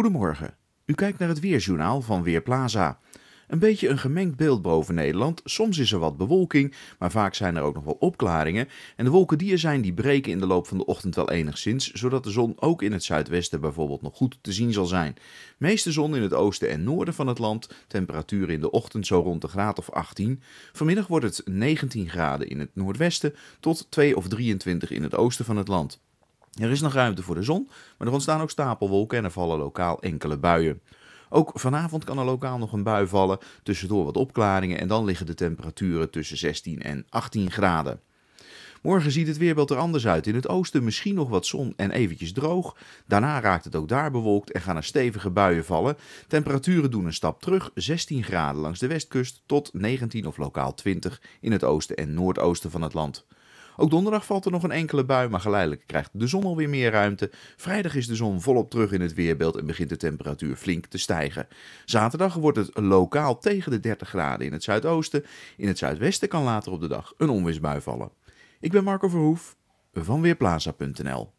Goedemorgen. U kijkt naar het Weerjournaal van Weerplaza. Een beetje een gemengd beeld boven Nederland. Soms is er wat bewolking, maar vaak zijn er ook nog wel opklaringen. En de wolken die er zijn, die breken in de loop van de ochtend wel enigszins, zodat de zon ook in het zuidwesten bijvoorbeeld nog goed te zien zal zijn. Meeste zon in het oosten en noorden van het land, Temperaturen in de ochtend zo rond de graad of 18. Vanmiddag wordt het 19 graden in het noordwesten tot 2 of 23 in het oosten van het land. Er is nog ruimte voor de zon, maar er ontstaan ook stapelwolken en er vallen lokaal enkele buien. Ook vanavond kan er lokaal nog een bui vallen, tussendoor wat opklaringen en dan liggen de temperaturen tussen 16 en 18 graden. Morgen ziet het weerbeeld er anders uit. In het oosten misschien nog wat zon en eventjes droog. Daarna raakt het ook daar bewolkt en gaan er stevige buien vallen. Temperaturen doen een stap terug, 16 graden langs de westkust tot 19 of lokaal 20 in het oosten en noordoosten van het land. Ook donderdag valt er nog een enkele bui, maar geleidelijk krijgt de zon alweer meer ruimte. Vrijdag is de zon volop terug in het weerbeeld en begint de temperatuur flink te stijgen. Zaterdag wordt het lokaal tegen de 30 graden in het zuidoosten. In het zuidwesten kan later op de dag een onweersbui vallen. Ik ben Marco Verhoef van Weerplaza.nl